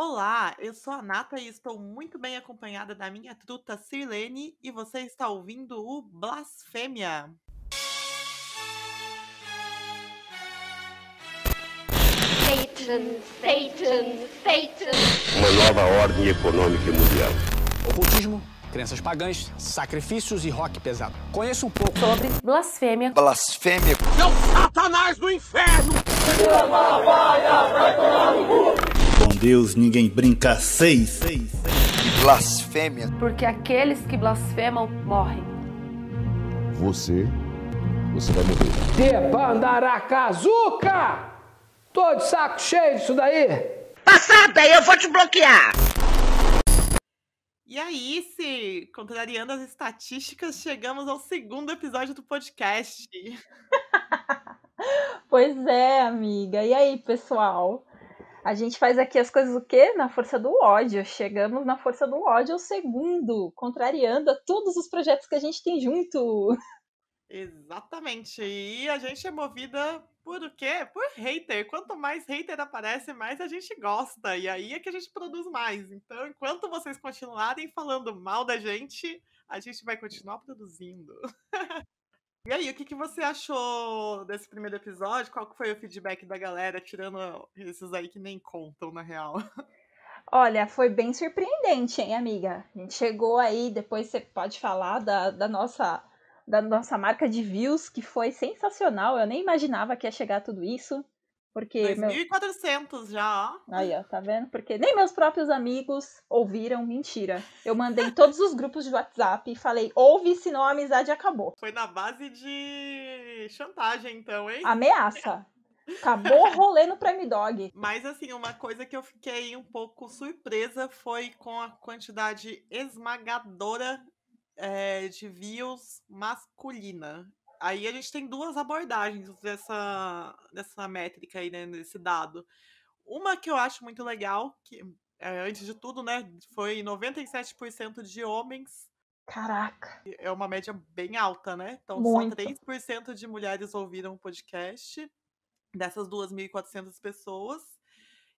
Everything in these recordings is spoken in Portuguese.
Olá, eu sou a Nata e estou muito bem acompanhada da minha truta Sirlene e você está ouvindo o Blasfêmia. Satan, Satan, Satan. Uma nova ordem econômica mundial. Ocultismo, crenças pagãs, sacrifícios e rock pesado. Conheça um pouco sobre blasfêmia. Blasfêmia. Seu satanás do inferno! Vai, vai, vai, vai, Deus, ninguém brinca seis. Blasfêmia. Porque aqueles que blasfemam morrem. Você, você vai morrer. Debandaracazuca! Tô de saco cheio disso daí. Passada, eu vou te bloquear. E aí, se contrariando as estatísticas, chegamos ao segundo episódio do podcast. pois é, amiga. E aí, pessoal? A gente faz aqui as coisas o quê? Na força do ódio. Chegamos na força do ódio O segundo, contrariando a todos os projetos que a gente tem junto. Exatamente. E a gente é movida por o quê? Por hater. Quanto mais hater aparece, mais a gente gosta. E aí é que a gente produz mais. Então, enquanto vocês continuarem falando mal da gente, a gente vai continuar produzindo. E aí, o que, que você achou desse primeiro episódio? Qual foi o feedback da galera, tirando esses aí que nem contam, na real? Olha, foi bem surpreendente, hein, amiga? A gente chegou aí, depois você pode falar da, da nossa da nossa marca de views, que foi sensacional. Eu nem imaginava que ia chegar tudo isso. Porque. 2.400 meu... já, ó. Aí, ó, tá vendo? Porque nem meus próprios amigos ouviram, mentira. Eu mandei todos os grupos de WhatsApp e falei, ouve, senão a amizade acabou. Foi na base de chantagem, então, hein? Ameaça. Acabou o rolê no Prime Dog. Mas, assim, uma coisa que eu fiquei um pouco surpresa foi com a quantidade esmagadora é, de views masculina aí a gente tem duas abordagens dessa, dessa métrica aí, né, desse dado. Uma que eu acho muito legal, que é, antes de tudo, né, foi 97% de homens. Caraca! É uma média bem alta, né? Então, muito. só 3% de mulheres ouviram o podcast dessas 2.400 pessoas.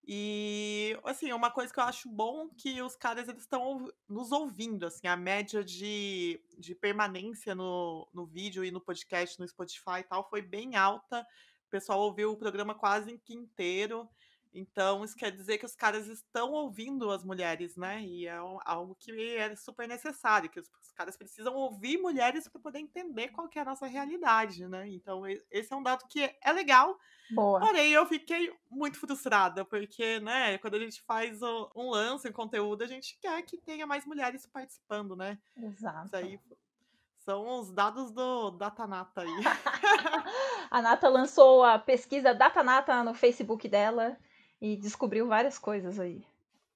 E, assim, é uma coisa que eu acho bom que os caras eles estão nos ouvindo, assim, a média de, de permanência no, no vídeo e no podcast, no Spotify e tal, foi bem alta. O pessoal ouviu o programa quase inteiro. Então, isso quer dizer que os caras estão ouvindo as mulheres, né? E é algo que é super necessário, que os, os caras precisam ouvir mulheres para poder entender qual que é a nossa realidade, né? Então, esse é um dado que é legal. Boa. Porém, eu fiquei muito frustrada, porque, né, quando a gente faz um lance, em conteúdo, a gente quer que tenha mais mulheres participando, né? Exato. Isso aí são os dados do Datanata aí. a Nata lançou a pesquisa Datanata no Facebook dela e descobriu várias coisas aí.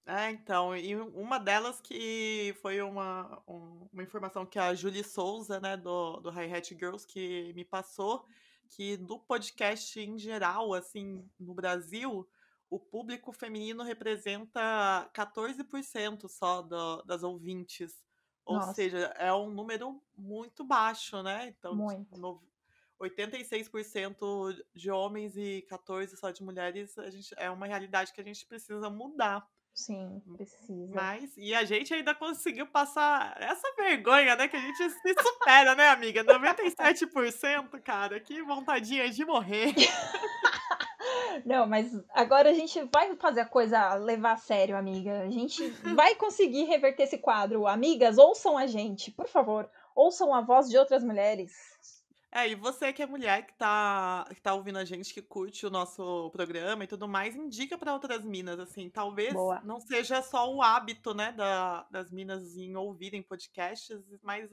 É, então, e uma delas que foi uma, um, uma informação que a Julie Souza, né, do, do Hi Hat Girls, que me passou, que do podcast em geral, assim, no Brasil, o público feminino representa 14% só do, das ouvintes. Ou Nossa. seja, é um número muito baixo, né? Então, tipo, muito. 86% de homens e 14% só de mulheres, a gente, é uma realidade que a gente precisa mudar. Sim, precisa. Mas, e a gente ainda conseguiu passar essa vergonha, né? Que a gente se supera, né, amiga? 97%, cara, que vontadinha de morrer. Não, mas agora a gente vai fazer a coisa levar a sério, amiga. A gente vai conseguir reverter esse quadro. Amigas, ouçam a gente, por favor. Ouçam a voz de outras mulheres. É, e você que é mulher que tá, que tá ouvindo a gente, que curte o nosso programa e tudo mais, indica para outras minas, assim, talvez Boa. não seja só o hábito, né, da, das minas em ouvirem podcasts, mas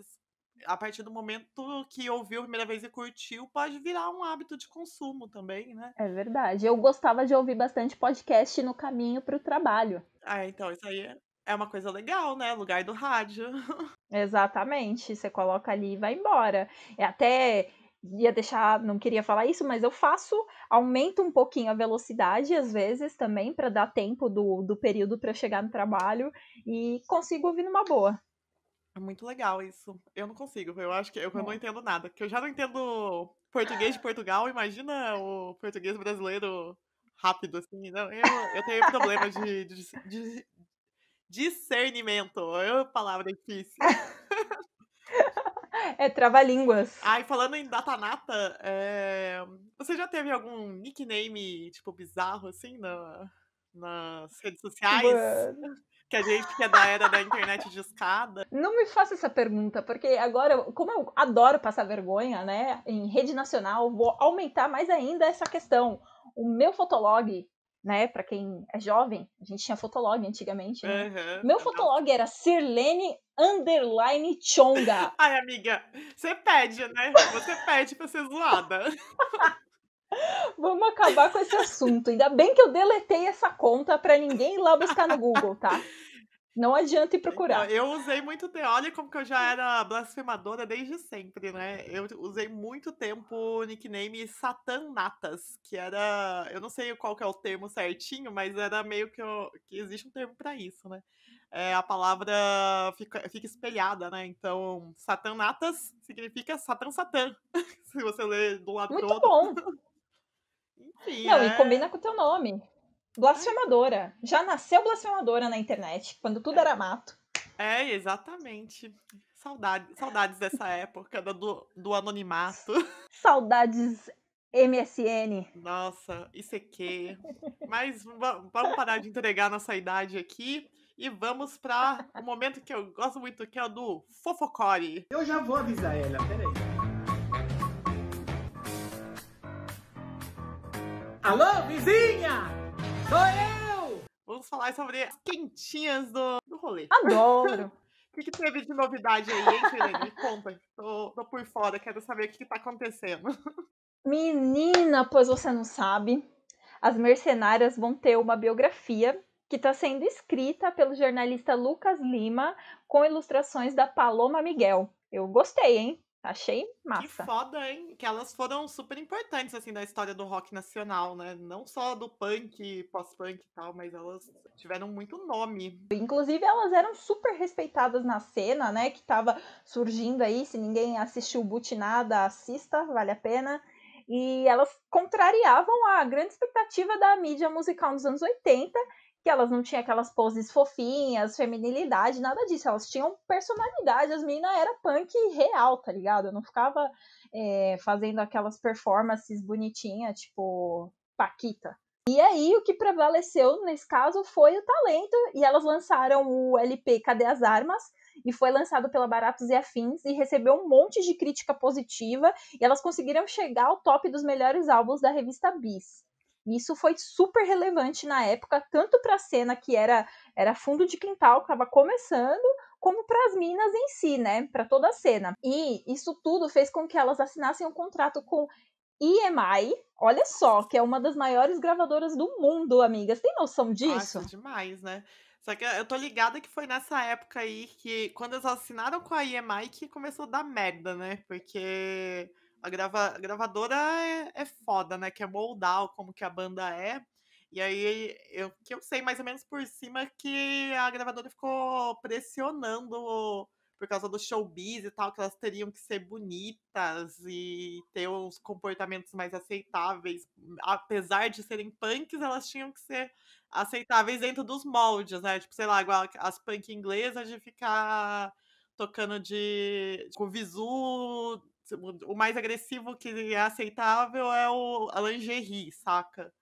a partir do momento que ouviu a primeira vez e curtiu, pode virar um hábito de consumo também, né? É verdade. Eu gostava de ouvir bastante podcast no caminho para o trabalho. Ah, então, isso aí é é uma coisa legal, né? Lugar do rádio. Exatamente. Você coloca ali e vai embora. É até ia deixar, não queria falar isso, mas eu faço, aumento um pouquinho a velocidade às vezes também para dar tempo do, do período para chegar no trabalho e consigo ouvir numa boa. É muito legal isso. Eu não consigo, eu acho que eu, eu não entendo nada, que eu já não entendo português de Portugal, imagina o português brasileiro rápido assim, não, eu, eu tenho problema de, de, de Discernimento. É uma palavra difícil. É trava-línguas. Ai, ah, falando em datanata, é... Eh, você já teve algum nickname, tipo, bizarro, assim, na... nas redes sociais? Mano. Que a gente que é da era da internet de escada. Não me faça essa pergunta, porque agora, como eu adoro passar vergonha, né, em rede nacional, vou aumentar mais ainda essa questão. O meu fotolog, né? Para quem é jovem, a gente tinha fotolog antigamente. Né? Uhum, Meu fotolog era Sirlene underline Chonga. Ai, amiga, você pede, né? Você pede para ser zoada. Vamos acabar com esse assunto. Ainda bem que eu deletei essa conta para ninguém ir lá buscar no Google, tá? Não adianta ir procurar. Então, eu usei muito tempo. Olha como que eu já era blasfemadora desde sempre, né? Eu usei muito tempo o nickname Satanatas, que era. Eu não sei qual que é o termo certinho, mas era meio que, eu, que existe um termo para isso, né? É, a palavra fica, fica espelhada, né? Então, Satanatas significa Satan Satan. Se você ler do lado muito do Muito bom! Enfim. Não, é... e combina com o teu nome. Blasfemadora. Já nasceu blasfemadora na internet, quando tudo é. era mato. É, exatamente. saudades saudades dessa época do, do anonimato. Saudades MSN. Nossa, que Mas vamos parar de entregar nossa idade aqui e vamos para o um momento que eu gosto muito, que é o do fofocore. Eu já vou avisar ela, peraí. Alô, vizinha! Sou eu! Vamos falar sobre as quentinhas do, do rolê. Adoro! O que, que, teve de novidade aí, hein, Me conta. Tô, tô, por fora, quero saber o que, que tá acontecendo. Menina, pois você não sabe. As mercenárias vão ter uma biografia que está sendo escrita pelo jornalista Lucas Lima com ilustrações da Paloma Miguel. Eu gostei, hein? Achei massa. Que foda, hein? Que elas foram super importantes, assim, na história do rock nacional, né? Não só do punk, pós-punk e tal, mas elas tiveram muito nome. Inclusive, elas eram super respeitadas na cena, né? Que tava surgindo aí. Se ninguém assistiu Butinada, assista, vale a pena. E elas contrariavam a grande expectativa da mídia musical nos anos 80 que elas não tinham aquelas poses fofinhas, feminilidade, nada disso. Elas tinham personalidade, as meninas era punk real, tá ligado? Eu não ficava é, fazendo aquelas performances bonitinhas, tipo Paquita. E aí o que prevaleceu nesse caso foi o talento, e elas lançaram o LP Cadê as Armas, e foi lançado pela Baratos e Afins e recebeu um monte de crítica positiva, e elas conseguiram chegar ao top dos melhores álbuns da revista Bis isso foi super relevante na época, tanto para a cena que era, era fundo de quintal, que estava começando, como para as minas em si, né? Para toda a cena. E isso tudo fez com que elas assinassem um contrato com EMI, olha só, que é uma das maiores gravadoras do mundo, amigas. Tem noção disso? Acho demais, né? Só que eu tô ligada que foi nessa época aí que, quando elas assinaram com a EMI, que começou a dar merda, né? Porque a, grava, a gravadora é, é, foda, né? que é moldar como que a banda é. E aí, eu, que eu sei mais ou menos por cima que a gravadora ficou pressionando por causa do showbiz e tal, que elas teriam que ser bonitas e ter uns comportamentos mais aceitáveis. Apesar de serem punks, elas tinham que ser aceitáveis dentro dos moldes, né? Tipo, sei lá, igual as punk inglesas de ficar tocando de com visu o mais agressivo que é aceitável é o lingerie, saca?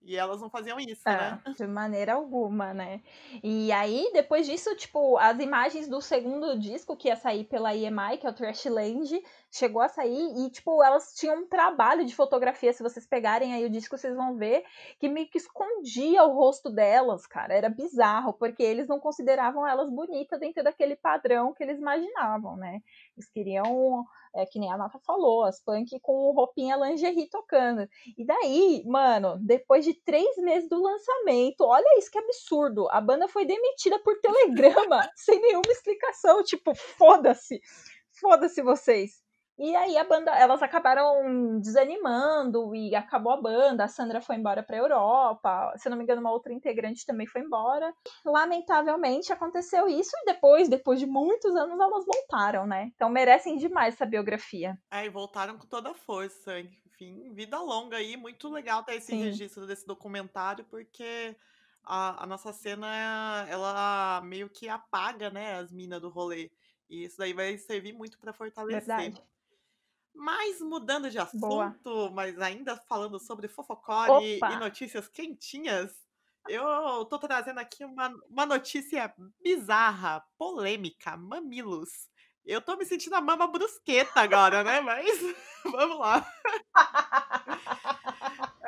E elas não faziam isso, né? Ah, de maneira alguma, né? E aí, depois disso, tipo, as imagens do segundo disco que ia sair pela EMI, que é o Trashland, chegou a sair e, tipo, elas tinham um trabalho de fotografia. Se vocês pegarem aí o disco, vocês vão ver que meio que escondia o rosto delas, cara. Era bizarro, porque eles não consideravam elas bonitas dentro daquele padrão que eles imaginavam, né? Eles queriam é, que nem a Nata falou, as punk com roupinha lingerie tocando. E daí, mano, depois de três meses do lançamento, olha isso que absurdo, a banda foi demitida por telegrama, sem nenhuma explicação, tipo, foda-se, foda-se vocês. E aí a banda, elas acabaram desanimando e acabou a banda. A Sandra foi embora para Europa, se não me engano, uma outra integrante também foi embora. Lamentavelmente aconteceu isso e depois, depois de muitos anos, elas voltaram, né? Então merecem demais essa biografia. É, e voltaram com toda a força. Enfim, vida longa aí, muito legal ter esse Sim. registro desse documentário porque a, a, nossa cena ela meio que apaga, né, as minas do rolê. E isso daí vai servir muito para fortalecer. Verdade. Mas mudando de assunto, Boa. mas ainda falando sobre fofocore e notícias quentinhas, eu tô trazendo aqui uma, uma notícia bizarra, polêmica, mamilos. Eu tô me sentindo a mama brusqueta agora, né? Mas vamos lá.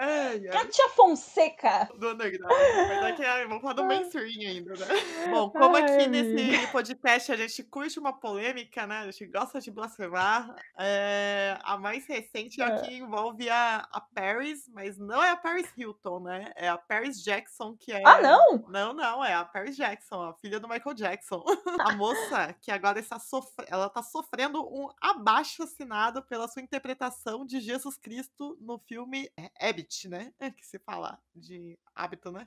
Ai, Cátia Fonseca. Do underground. Tá? Mas aqui, ai, é, vamos falar do mainstream ainda, né? Bom, como aqui nesse podcast a gente curte uma polêmica, né? A gente gosta de blasfemar. É, a mais recente é a que é. envolve a, a Paris, mas não é a Paris Hilton, né? É a Paris Jackson que é. Ah, não? Não, não, é a Paris Jackson, a filha do Michael Jackson. Tá. A moça que agora está sofrendo. Ela tá sofrendo um abaixo assinado pela sua interpretação de Jesus Cristo no filme Habit. É, habit, né? É que se fala de hábito, né?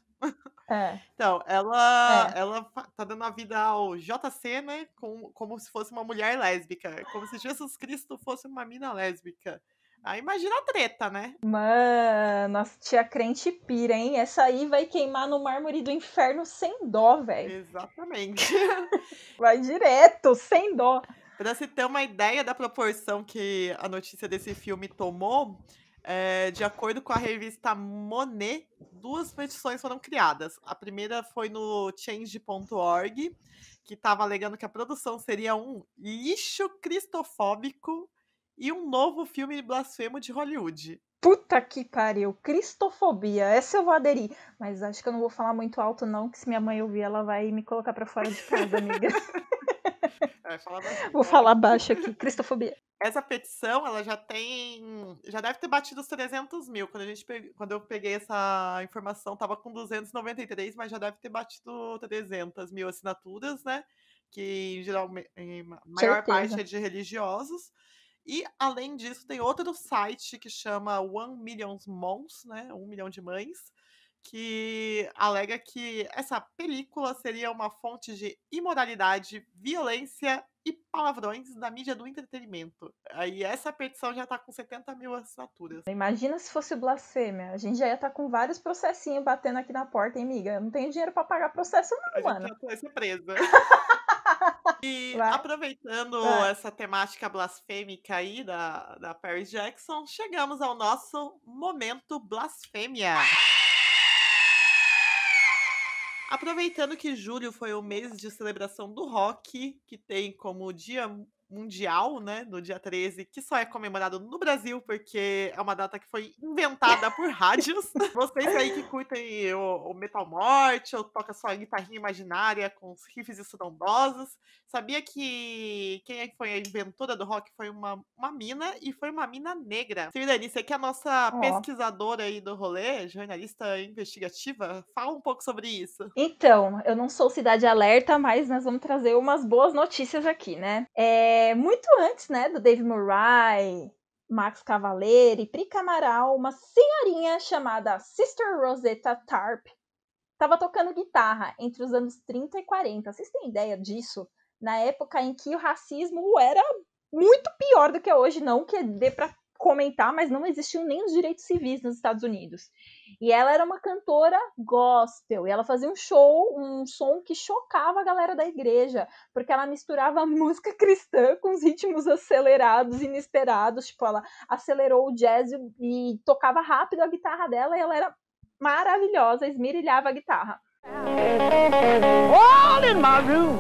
É. Então, ela, é. ela tá dando a vida ao JC, né? Com, como se fosse uma mulher lésbica. Como se Jesus Cristo fosse uma mina lésbica. Aí imagina a treta, né? Mano, nossa tia crente pira, hein? Essa aí vai queimar no mármore do inferno sem dó, velho. Exatamente. vai direto, sem dó. Pra se ter uma ideia da proporção que a notícia desse filme tomou, é, de acordo com a revista Monet, duas petições foram criadas. A primeira foi no change.org, que estava alegando que a produção seria um lixo cristofóbico e um novo filme blasfemo de Hollywood. Puta que pariu, cristofobia, essa eu vou aderir. Mas acho que eu não vou falar muito alto não, que se minha mãe ouvir, ela vai me colocar para fora de casa, amiga. É, fala Vou falar é. baixo aqui, cristofobia. Essa petição, ela já tem. Já deve ter batido os 300 mil. Quando, a gente pegue, quando eu peguei essa informação, tava com 293, mas já deve ter batido 300 mil assinaturas, né? Que em geral, em maior Certeza. parte é de religiosos. E, além disso, tem outro site que chama One Million Moms, né? Um milhão de mães que alega que essa película seria uma fonte de imoralidade, violência e palavrões na mídia do entretenimento. Aí essa petição já tá com 70 mil assinaturas. Imagina se fosse blasfêmia. A gente já ia estar tá com vários processinhos batendo aqui na porta, hein, miga? Eu não tenho dinheiro para pagar processo, não, a mano. Gente já foi tá surpresa. E Vai. aproveitando Vai. essa temática blasfêmica aí da, da Perry Jackson, chegamos ao nosso momento blasfêmia. Aproveitando que julho foi o mês de celebração do rock, que tem como dia mundial, né, no dia 13, que só é comemorado no Brasil, porque é uma data que foi inventada por rádios. Vocês aí que curtem o, o Metal Morte, ou toca sua guitarrinha imaginária com os riffs estudondosos, sabia que quem é que foi a inventora do rock foi uma, uma mina, e foi uma mina negra. Cirdani, você que é a nossa oh. pesquisadora aí do rolê, jornalista investigativa, fala um pouco sobre isso. Então, eu não sou cidade alerta, mas nós vamos trazer umas boas notícias aqui, né? É é, muito antes, né, do Dave Murray, Max Cavaleiro e Pri Camaral, uma senhorinha chamada Sister Rosetta Tarp estava tocando guitarra entre os anos 30 e 40. Vocês têm ideia disso? Na época em que o racismo era muito pior do que é hoje, não que dê para comentar, mas não existiam nem os direitos civis nos Estados Unidos. E ela era uma cantora gospel, e ela fazia um show, um som que chocava a galera da igreja, porque ela misturava música cristã com os ritmos acelerados, inesperados, tipo, ela acelerou o jazz e, tocava rápido a guitarra dela, e ela era maravilhosa, esmirilhava a guitarra. All in my room.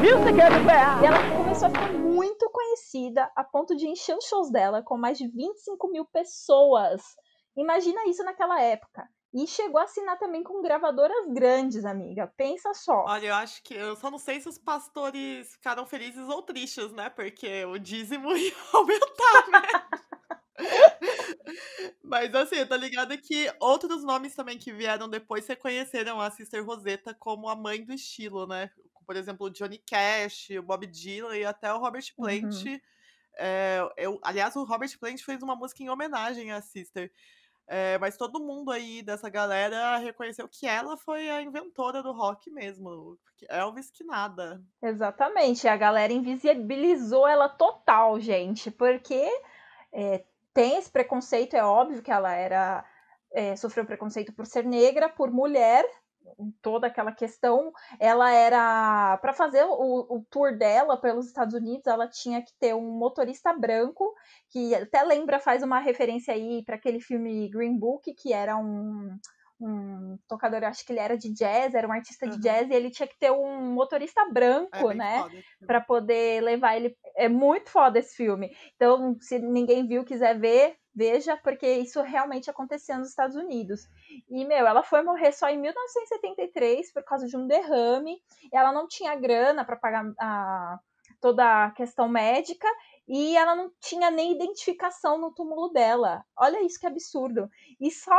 Music everywhere. E ela começou a ficar muito conhecida a ponto de encher os shows dela com mais de 25 mil pessoas. Imagina isso naquela época. E chegou a assinar também com gravadoras grandes, amiga. Pensa só. Olha, eu acho que. Eu só não sei se os pastores ficaram felizes ou tristes, né? Porque o dízimo ia aumentar, né? Mas assim, tá ligado que outros nomes também que vieram depois reconheceram a Sister Rosetta como a mãe do estilo, né? por exemplo, o Johnny Cash, o Bob Dylan e até o Robert Plant. Uhum. É, eu, aliás, o Robert Plant fez uma música em homenagem à Sister. É, mas todo mundo aí dessa galera reconheceu que ela foi a inventora do rock mesmo. Elvis que nada. Exatamente. A galera invisibilizou ela total, gente. Porque é, tem esse preconceito, é óbvio que ela era. É, sofreu preconceito por ser negra, por mulher, toda aquela questão, ela era para fazer o, o, tour dela pelos Estados Unidos, ela tinha que ter um motorista branco que até lembra faz uma referência aí para aquele filme Green Book que era um um tocador, acho que ele era de jazz, era um artista uhum. de jazz, e ele tinha que ter um motorista é branco, é né? Para poder levar ele. É muito foda esse filme. Então, se ninguém viu, quiser ver, Veja, porque isso realmente acontecia nos Estados Unidos. E, meu, ela foi morrer só em 1973 por causa de um derrame. Ela não tinha grana para pagar a, toda a questão médica e ela não tinha nem identificação no túmulo dela. Olha isso que absurdo. E só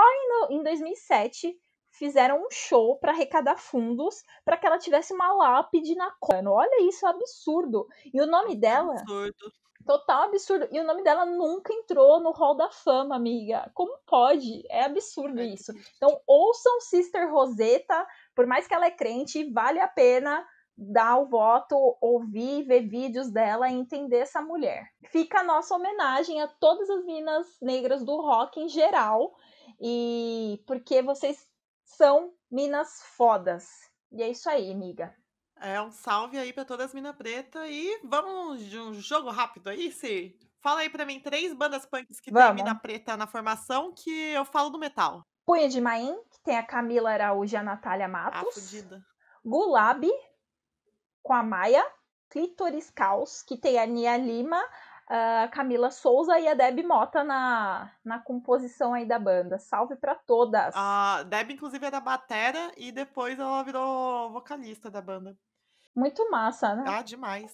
em, em 2007 fizeram um show para arrecadar fundos para que ela tivesse uma lápide na cor. Olha isso, é absurdo. E o nome dela. Absurdo. Total absurdo. E o nome dela nunca entrou no hall da fama, amiga. Como pode? É absurdo é isso. Então, ouçam Sister Rosetta, por mais que ela é crente, vale a pena dar o voto, ouvir, ver vídeos dela e entender essa mulher. Fica a nossa homenagem a todas as minas negras do rock em geral, e porque vocês são minas fodas. E é isso aí, amiga. É, um salve aí para todas as mina preta e vamos de um jogo rápido aí, se Fala aí para mim três bandas punks que vamos. tem mina preta na formação que eu falo do metal. Punha de Maim, que tem a Camila Araújo e a Natália ah, Matos. Ah, Gulab, com a Maia. Clitoris Caos, que tem a Nia Lima, a Camila Souza e a Deb Mota na, na composição aí da banda. Salve para todas! A Deb, inclusive, é da batera e depois ela virou vocalista da banda. Muito massa, né? Ah, demais.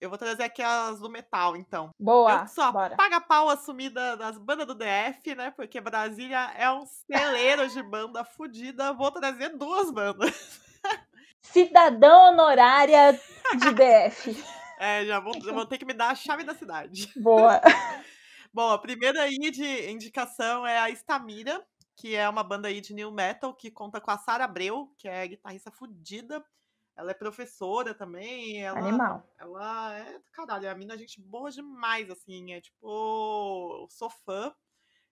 Eu vou trazer aqui as do metal, então. Boa. Eu só bora. paga pau assumida das bandas do DF, né? Porque Brasília é um celeiro de banda fodida. Vou trazer duas bandas. Cidadão honorária de DF. é, já vou, já vou ter que me dar a chave da cidade. Boa. Bom, a primeira aí de indicação é a Estamira, que é uma banda aí de new metal que conta com a Sara Abreu, que é guitarrista fodida. Ela é professora também. Ela, Animal. Ela é, caralho, a mina a é gente boa demais, assim. É tipo, sou fã.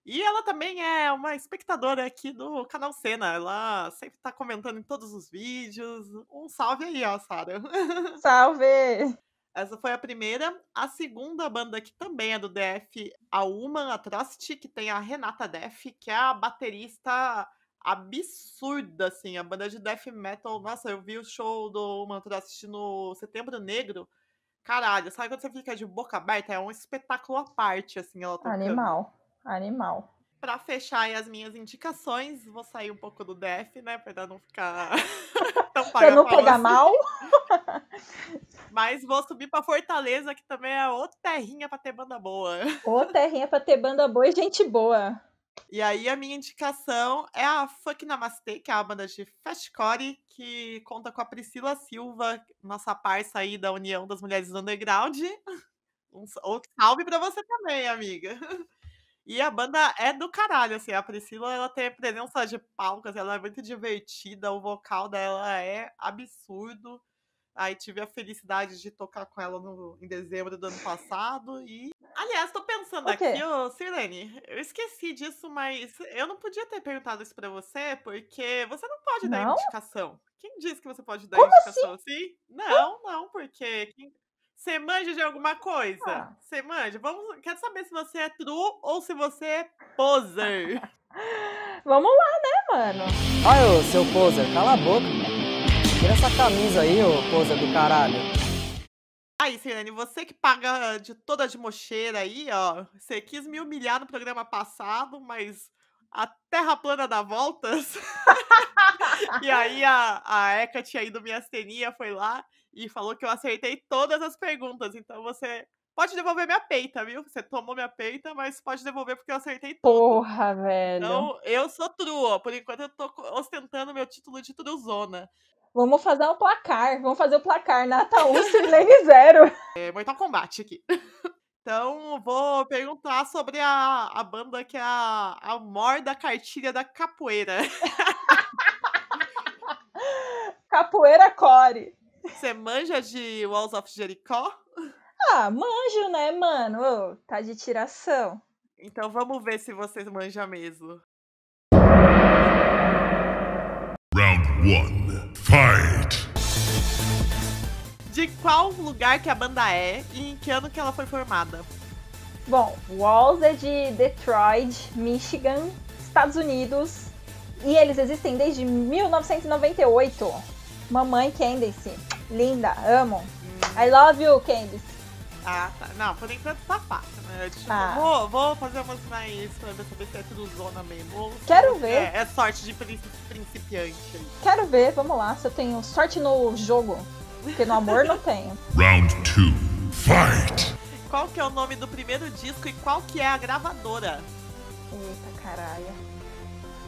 E ela também é uma espectadora aqui do canal Cena. Ela sempre tá comentando em todos os vídeos. Um salve aí, ó, Sara. Salve! Essa foi a primeira. A segunda banda, que também é do DF, a Human Atrocity, que tem a Renata Def, que é a baterista absurda, assim. A banda de death metal. Nossa, eu vi o show do Mantra assistindo Setembro Negro. Caralho, sabe quando você fica de boca aberta? É um espetáculo à parte, assim, ela tocando. Animal, animal. Pra fechar as minhas indicações, vou sair um pouco do death, né? Pra não ficar tão Pra não pegar assim. mal. Mas vou subir pra Fortaleza, que também é outra terrinha pra ter banda boa. Outra terrinha pra ter banda boa e gente boa. E aí a minha indicação é a Funk Namastê, que é a banda de fastcore que conta com a Priscila Silva, nossa parça aí da União das Mulheres do Underground. Um salve para você também, amiga. E a banda é do caralho, assim, a Priscila, ela tem presença de palcas, assim, ela é muito divertida, o vocal dela é absurdo. Aí tive a felicidade de tocar com ela no, em dezembro do ano passado. E. Aliás, tô pensando okay. aqui, ô Sirene, eu esqueci disso, mas eu não podia ter perguntado isso pra você, porque você não pode não? dar indicação. Quem disse que você pode dar Como indicação assim? assim? Não, não, porque. Você manja de alguma coisa? Ah. Você manja? Vamos, quero saber se você é true ou se você é poser. Vamos lá, né, mano? Olha o seu poser, cala a boca. Tira essa camisa aí, ô coisa do caralho. Aí, Sirene, você que paga ah, de toda de mocheira aí, ó. Você quis me humilhar no programa passado, mas a Terra Plana dá voltas. e aí a, a Hecate aí do Miastenia foi lá e falou que eu acertei todas as perguntas. Então você pode devolver minha peita, viu? Você tomou minha peita, mas pode devolver porque eu acertei tudo. Porra, velho. Então eu sou trua. Por enquanto eu tô ostentando meu título de truzona. Vamos fazer um placar. Vamos fazer o um placar. Nata 1, Silene 0. É, Mortal Kombat aqui. Então, vou perguntar sobre a, a banda que é a, a mor da cartilha da capoeira. capoeira core. Você manja de Walls of Jericho? Ah, manjo, né, mano? Ô, tá de tiração. Então vamos ver se vocês manjam mesmo. Round 1 Fight! De qual lugar que a banda é e em que ano que ela foi formada? Bom, Walls é de Detroit, Michigan, Estados Unidos. E eles existem desde 1998. Mamãe Candice. Linda, amo. I love you, Candice. Ah, tá. Não, por enquanto tá fácil, né? Tipo, ah. vou, vou fazer umas mais pra saber se é tudo zona mesmo. Quero é, ver. É, é sorte de principiante. Quero ver, vamos lá, se eu tenho sorte no jogo. Porque no amor não tenho. Round 2, fight! Qual que é o nome do primeiro disco e qual que é a gravadora? Eita caralho.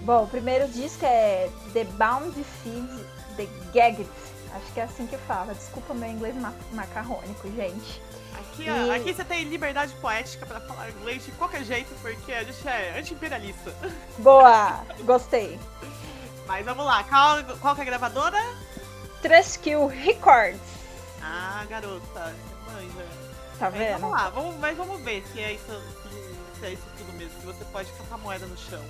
Bom, o primeiro disco é The Bound Feed The Gagged. Acho que é assim que fala. Desculpa meu inglês ma macarrônico, gente. Aqui, e... aqui você tem liberdade poética para falar inglês de qualquer jeito, porque a gente é anti-imperialista. Boa! Gostei. Mas vamos lá, qual, qual que é a gravadora? 3Q Records. Ah, garota, manja. Tá vendo? vamos lá, vamos, mas vamos ver se é, isso, se é isso tudo mesmo, que você pode catar moeda no chão.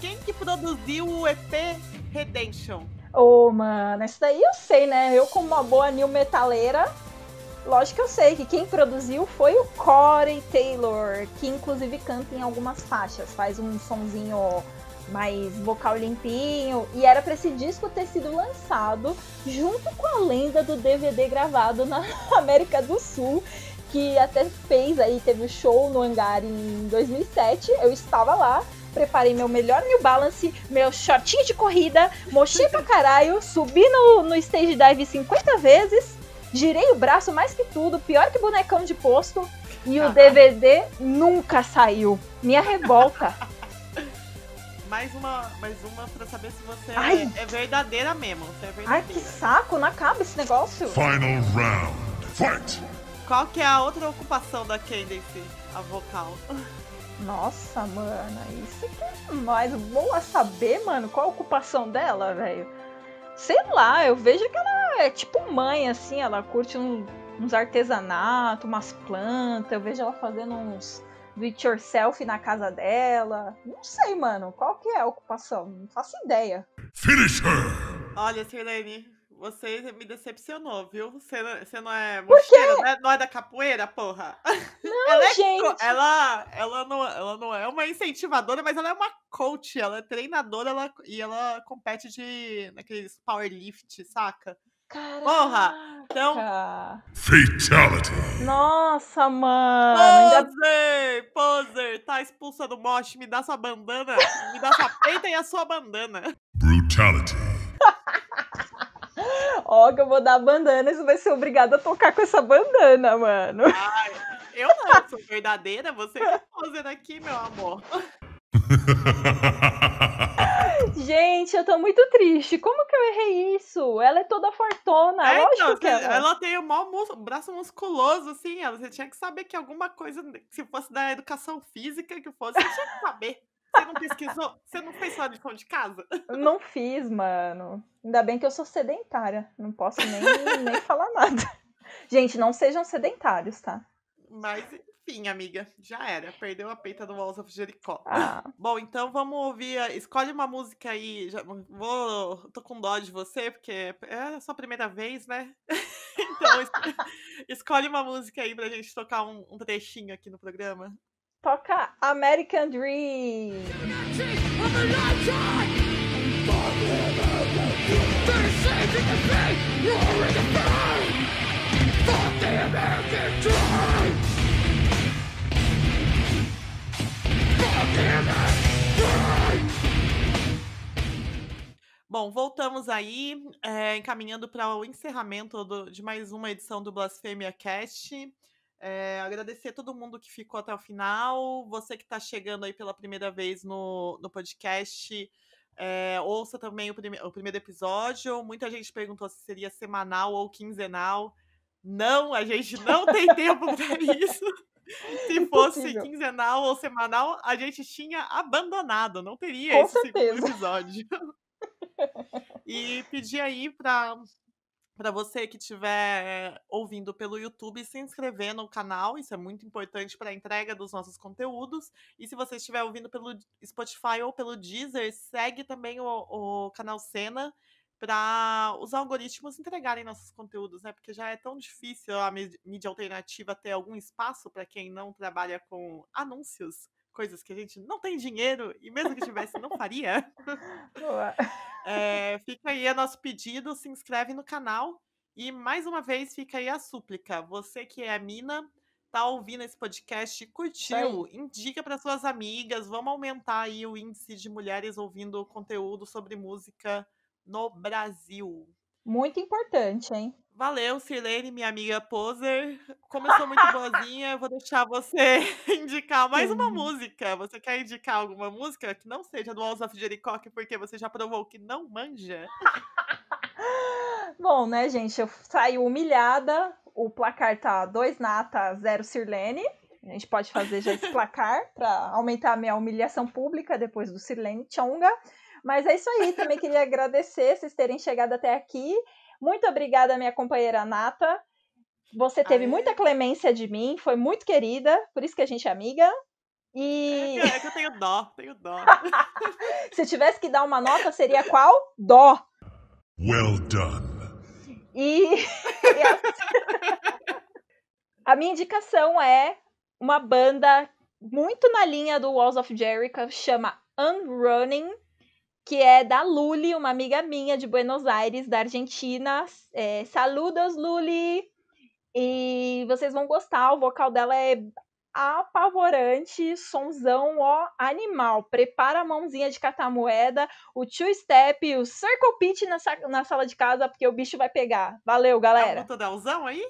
Quem que produziu o EP Redemption? Ô, oh, mano, isso daí eu sei, né? Eu, como uma boa new metaleira, Lógico que eu sei que quem produziu foi o Corey Taylor, que inclusive canta em algumas faixas, faz um sonzinho mais vocal limpinho. E era para esse disco ter sido lançado junto com a lenda do DVD gravado na América do Sul, que até fez aí, teve um show no hangar em 2007. Eu estava lá, preparei meu melhor New Balance, meu shortinho de corrida, mochi pra caralho, subi no, no stage dive 50 vezes girei o braço mais que tudo, pior que bonecão de posto, e o DVD nunca saiu. Minha revolta. mais uma, mais uma pra saber se você é, Ai. é verdadeira mesmo. É verdadeira. Ai, que saco, não acaba esse negócio. Final round, fight! Qual que é a outra ocupação da Cadence, a vocal? Nossa, mano, isso que é mais boa saber, mano, qual a ocupação dela, velho sei lá, eu vejo que ela é tipo mãe, assim, ela curte um, uns artesanatos, umas plantas, eu vejo ela fazendo uns do it yourself na casa dela. Não sei, mano, qual que é a ocupação? Não faço ideia. Finish her! Olha, Sirlene, você me decepcionou, viu? Você não, é, você não é mocheira, não é, não é da capoeira, porra? Não, ela é, gente! Ela, ela, não, ela não é uma incentivadora, mas ela é uma coach, ela é treinadora ela, e ela compete de naqueles powerlift, saca? Caraca. Porra! Então. Fatality! Nossa, mano! Poser! Poser! Tá expulsa do mosh, me dá sua bandana! me dá sua peita e a sua bandana! Brutality! logo eu vou dar a bandana e você vai ser obrigado a tocar com essa bandana, mano. Ai, eu não sou verdadeira, você tá fazendo aqui, meu amor. Gente, eu tô muito triste. Como que eu errei isso? Ela é toda fortona. É, então, Lógico então, que ela... É. ela tem o maior mus... braço musculoso, assim. Ela, você tinha que saber que alguma coisa, se fosse da educação física que fosse, você tinha que saber. Você não pesquisou? Você não fez sua lição de casa? Não fiz, mano. Ainda bem que eu sou sedentária. Não posso nem, nem falar nada. Gente, não sejam sedentários, tá? Mas, enfim, amiga, já era. Perdeu a peita do Walls of Jericó. Ah. Bom, então vamos ouvir. A... Escolhe uma música aí. Já vou. Tô com dó de você, porque é a sua primeira vez, né? então, escolhe uma música aí pra gente tocar um, um trechinho aqui no programa toca American Dream. Bom, voltamos aí, é, encaminhando para o encerramento do, de mais uma edição do Blasfêmia Cast. É, agradecer todo mundo que ficou até o final. Você que está chegando aí pela primeira vez no, no podcast, é, ouça também o, prime o primeiro episódio. Muita gente perguntou se seria semanal ou quinzenal. Não, a gente não tem tempo para isso. Se fosse quinzenal ou semanal, a gente tinha abandonado, não teria Com esse certeza. episódio. e pedir aí para para você que estiver ouvindo pelo YouTube, se inscrever no canal, isso é muito importante para a entrega dos nossos conteúdos. E se você estiver ouvindo pelo Spotify ou pelo Deezer, segue também o, o canal Cena para os algoritmos entregarem nossos conteúdos, né? Porque já é tão difícil a mídia alternativa ter algum espaço para quem não trabalha com anúncios coisas que a gente não tem dinheiro e mesmo que tivesse não faria. Boa. É, fica aí o nosso pedido, se inscreve no canal e mais uma vez fica aí a súplica. Você que é a mina, tá ouvindo esse podcast, curtiu, Sim. indica para suas amigas, vamos aumentar aí o índice de mulheres ouvindo conteúdo sobre música no Brasil. Muito importante, hein? Valeu, Silene, minha amiga poser. Começou muito boazinha, eu vou deixar você indicar mais uma música. Você quer indicar alguma música que não seja do Walls of Jericho, porque você já provou que não manja? Bom, né, gente, eu saí humilhada. O placar tá 2 Nata, 0 Sirlene. A gente pode fazer já esse placar para aumentar a minha humilhação pública depois do Sirlene Chonga. Mas é isso aí, também queria agradecer vocês terem chegado até aqui. Muito obrigada, minha companheira Nata. Você ah, teve Aê. muita é? clemência de mim, foi muito querida, por isso que a gente é amiga. E... É, é que eu tenho dó, tenho dó. Se tivesse que dar uma nota, seria qual? Dó. Well done. E, a minha indicação é uma banda muito na linha do Walls of Jericho, chama Unrunning, que é da Luli, uma amiga minha de Buenos Aires, da Argentina. É, Saludos, Luli! E vocês vão gostar, o vocal dela é apavorante, sonzão, ó, animal. Prepara a mãozinha de catar moeda, o two-step, o circle pitch na, na sala de casa, porque o bicho vai pegar. Valeu, galera. É um culturalzão aí?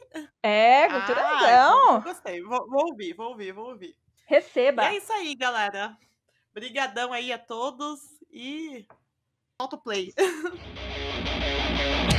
É, culturalzão. Ah, gostei, vou, vou ouvir, vou ouvir, vou ouvir. Receba. E é isso aí, galera. Obrigadão aí a todos e autoplay.